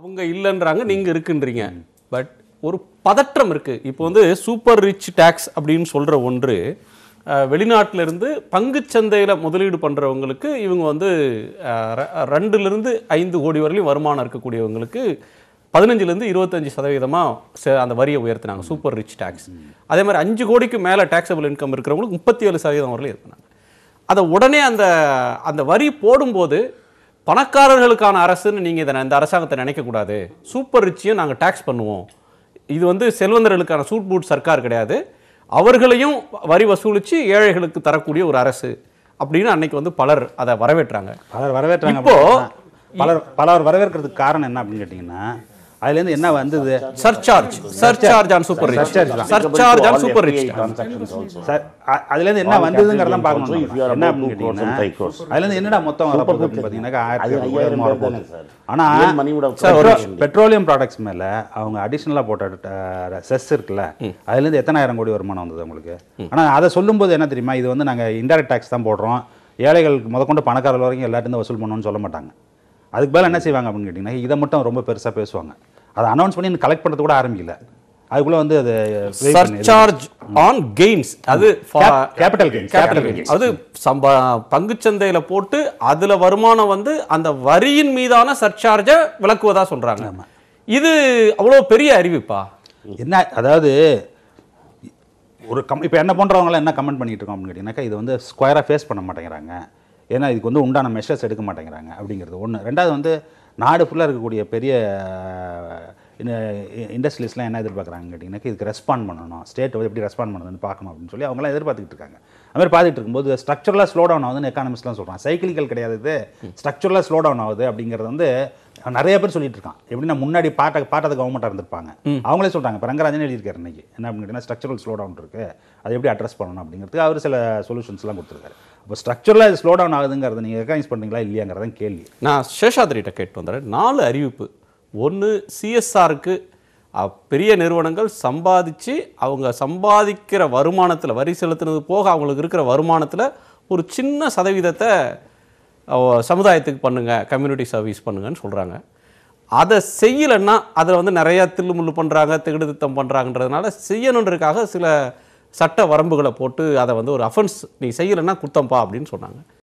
அவங்க இல்லைன்றாங்க நீங்கள் இருக்குன்றீங்க பட் ஒரு பதற்றம் இருக்குது இப்போ வந்து சூப்பர் ரிச் டேக்ஸ் அப்படின்னு சொல்கிற ஒன்று வெளிநாட்டிலிருந்து சந்தையில் முதலீடு பண்ணுறவங்களுக்கு இவங்க வந்து ரெண்டுலேருந்து ஐந்து கோடி வரையிலும் வருமானம் இருக்கக்கூடியவங்களுக்கு பதினஞ்சுலேருந்து இருபத்தஞ்சி சதவீதமாக அந்த வரியை உயர்த்தினாங்க சூப்பர் ரிச் டேக்ஸ் அதே மாதிரி அஞ்சு கோடிக்கு மேலே டேக்ஸபிள் இன்கம் இருக்கிறவங்களுக்கு முப்பத்தி ஏழு சதவீதம் வரையிலும் ஏற்றினாங்க அதை உடனே அந்த அந்த வரி போடும்போது பணக்காரர்களுக்கான அரசுன்னு நீங்கள் இதை இந்த அரசாங்கத்தை நினைக்கக்கூடாது சூப்பர் ரிச்சையும் நாங்கள் டேக்ஸ் பண்ணுவோம் இது வந்து செல்வந்தர்களுக்கான சூட் பூட் சர்க்கார் கிடையாது அவர்களையும் வரி வசூலித்து ஏழைகளுக்கு தரக்கூடிய ஒரு அரசு அப்படின்னு அன்னைக்கு வந்து பலர் அதை வரவேற்றாங்க பலர் வரவேற்றாங்க இப்போ பலர் பலர் வரவேற்கிறதுக்கு காரணம் என்ன அப்படின்னு கேட்டிங்கன்னா அதுலேருந்து என்ன வந்தது surcharge surcharge on super rich surcharge on super rich அதுலேருந்து என்ன வந்ததுங்கிறதெல்லாம் பார்க்கணும் என்ன அப்படின்னு கேட்டிங்கன்னா அதுலேருந்து என்னடா மொத்தம் வர போகுது பார்த்தீங்கன்னா ஆயிரத்தி ஐயாயிரம் வர ஆனால் பெட்ரோலியம் ப்ராடக்ட்ஸ் மேலே அவங்க அடிஷ்னலாக போட்ட செஸ் இருக்குல்ல அதுலேருந்து எத்தனாயிரம் கோடி வருமானம் வந்தது உங்களுக்கு ஆனா அதை சொல்லும்போது என்ன தெரியுமா இது வந்து நாங்கள் இன்டெரக்ட் டேக்ஸ் தான் போடுறோம் ஏழைகளுக்கு முதற்கொண்டு பணக்காரர்கள் வரைக்கும் எல்லாருந்தேருந்து வசூல் பண்ணணும்னு சொல்ல மாட்டாங்க அதுக்கு மேலே என்ன செய்வாங்க அப்படின்னு கேட்டிங்கன்னா இதை மட்டும் ரொம்ப பெருசாக பேசுவாங்க அதை அனௌன்ஸ் பண்ணி கலெக்ட் பண்ணுறது கூட ஆரம்பிக்கல அதுக்குள்ள வந்து அது சர்சார்ஜ் ஆன் கெய்ன்ஸ் அது கேபிட்டல் கெய்ன் கேபிட்டல் கெய்ன்ஸ் அது சம்பா பங்குச்சந்தையில் போட்டு அதில் வருமானம் வந்து அந்த வரியின் மீதான சர்சார்ஜை விளக்குவதா சொல்கிறாங்க இது அவ்வளோ பெரிய அறிவிப்பா என்ன அதாவது ஒரு கம் இப்போ என்ன பண்ணுறவங்களாம் என்ன கமெண்ட் பண்ணிட்டு இருக்கோம் அப்படின்னு கேட்டிங்கனாக்கா இது வந்து ஸ்கொயராக ஃபேஸ் பண்ண மாட்டேங்கிறாங்க ஏன்னா இதுக்கு வந்து உண்டான மெஷர்ஸ் எடுக்க மாட்டேங்கிறாங்க அப்படிங்கிறது ஒன்று ரெண்டாவது வந்து நாடு ஃபுல்லாக இருக்கக்கூடிய பெரிய இண்டஸ்ட்ரீஸ்லாம் என்ன எதிர்பார்க்குறாங்க கேட்டிங்கனாக்கா இதுக்கு ரெஸ்பாண்ட் பண்ணணும் ஸ்டேட் வந்து எப்படி ரெஸ்பாண்ட் பண்ணுதுன்னு பார்க்கணும் அப்படின்னு சொல்லி அவங்களாம் எதிர்பார்த்துட்டு இருக்காங்க அதுமாதிரி பார்த்துட்டு இருக்கும்போது ஸ்ட்ரக்சரலாக ஸ்லோ டவுன் ஆகுதுன்னு எக்கானமிஸ்ட்லாம் சொல்கிறான் சைக்கிளிக்கல் கிடையாது இது ஸ்ட்ரக்சரலாக ஸ்லோ டவுன் ஆகுது அப்படிங்கிறது வந்து நிறைய பேர் சொல்லிட்டு இருக்கான் எப்படின்னா முன்னாடி பாட்ட பாட்டது கவர்மெண்ட்டாக இருந்திருப்பாங்க அவங்களே சொல்கிறாங்க இப்போ ரங்கராஜன் எழுதியிருக்காரு இன்னைக்கு என்ன அப்படின்னு கேட்டிங்கன்னா ஸ்ட்ரக்சரல் ஸ்லோ டவுன் இருக்குது அதை எப்படி அட்ரஸ் பண்ணணும் அப்படிங்கிறதுக்கு அவர் சில சொல்யூஷன்ஸ்லாம் கொடுத்துருக்காரு இப்போ ஸ்ட்ரக்சரலாக ஸ்லோ டவுன் ஆகுதுங்கிறத நீங்கள் ரெக்கனைஸ் பண்ணுறீங்களா இல்லையாங்கிறதான் கேள்வி நான் சேஷாதிரிகிட்ட கேட்டு வந்துடுறேன் நாலு அறிவிப்பு ஒன்று சிஎஸ்ஆருக்கு பெரிய நிறுவனங்கள் சம்பாதிச்சு அவங்க சம்பாதிக்கிற வருமானத்தில் வரி செலுத்தினது போக அவங்களுக்கு இருக்கிற வருமானத்தில் ஒரு சின்ன சதவீதத்தை சமுதாயத்துக்கு பண்ணுங்கள் கம்யூனிட்டி சர்வீஸ் பண்ணுங்கன்னு சொல்கிறாங்க அதை செய்யலைன்னா அதில் வந்து நிறையா தில்லுமுள்ளு பண்ணுறாங்க திட்டம் பண்ணுறாங்கன்றதுனால செய்யணுன்றதுக்காக சில சட்ட வரம்புகளை போட்டு அதை வந்து ஒரு அஃபென்ஸ் நீ செய்யலைன்னா குத்தம்பா அப்படின்னு சொன்னாங்க